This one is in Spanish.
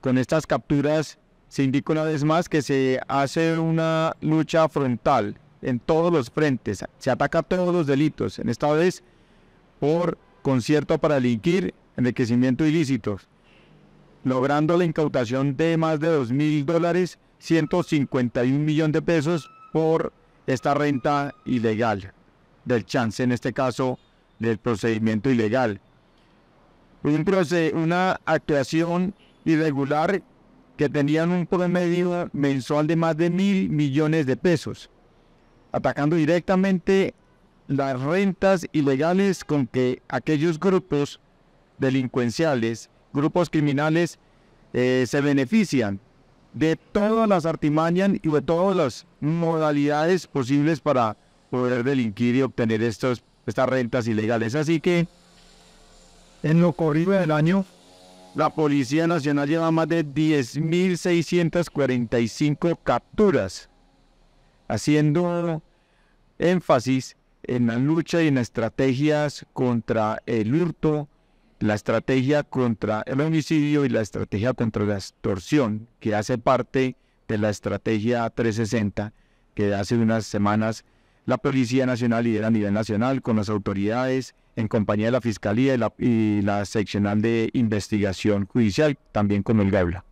Con estas capturas se indica una vez más que se hace una lucha frontal en todos los frentes, se ataca a todos los delitos, en esta vez por concierto para delinquir, enriquecimiento ilícito, logrando la incautación de más de dos mil dólares, 151 millones de pesos por esta renta ilegal del chance, en este caso del procedimiento ilegal. Un una actuación irregular que tenían un promedio mensual de más de mil millones de pesos, atacando directamente las rentas ilegales con que aquellos grupos delincuenciales, grupos criminales, eh, se benefician de todas las artimañas y de todas las modalidades posibles para poder delinquir y obtener estos, estas rentas ilegales. Así que en lo corrido del año la Policía Nacional lleva más de 10.645 capturas, haciendo énfasis en la lucha y en estrategias contra el hurto, la estrategia contra el homicidio y la estrategia contra la extorsión, que hace parte de la estrategia 360, que hace unas semanas la Policía Nacional lidera a nivel nacional con las autoridades en compañía de la Fiscalía y la, y Seccional de Investigación Judicial, también con el GABLA.